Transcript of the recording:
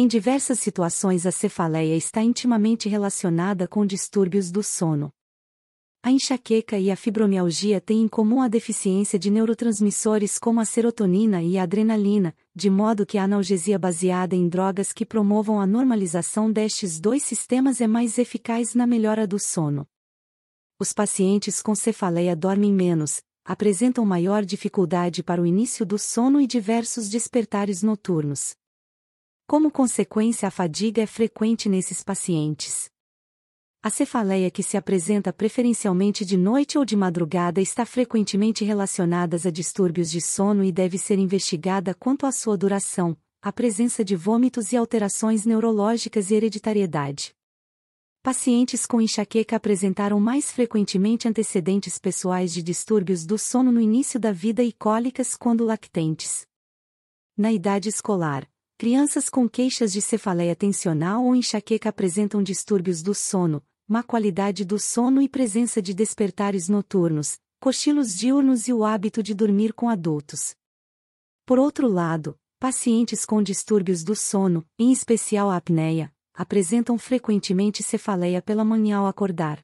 Em diversas situações, a cefaleia está intimamente relacionada com distúrbios do sono. A enxaqueca e a fibromialgia têm em comum a deficiência de neurotransmissores como a serotonina e a adrenalina, de modo que a analgesia baseada em drogas que promovam a normalização destes dois sistemas é mais eficaz na melhora do sono. Os pacientes com cefaleia dormem menos, apresentam maior dificuldade para o início do sono e diversos despertares noturnos. Como consequência, a fadiga é frequente nesses pacientes. A cefaleia que se apresenta preferencialmente de noite ou de madrugada está frequentemente relacionada a distúrbios de sono e deve ser investigada quanto à sua duração, a presença de vômitos e alterações neurológicas e hereditariedade. Pacientes com enxaqueca apresentaram mais frequentemente antecedentes pessoais de distúrbios do sono no início da vida e cólicas quando lactentes. Na idade escolar, Crianças com queixas de cefaleia tensional ou enxaqueca apresentam distúrbios do sono, má qualidade do sono e presença de despertares noturnos, cochilos diurnos e o hábito de dormir com adultos. Por outro lado, pacientes com distúrbios do sono, em especial a apneia, apresentam frequentemente cefaleia pela manhã ao acordar.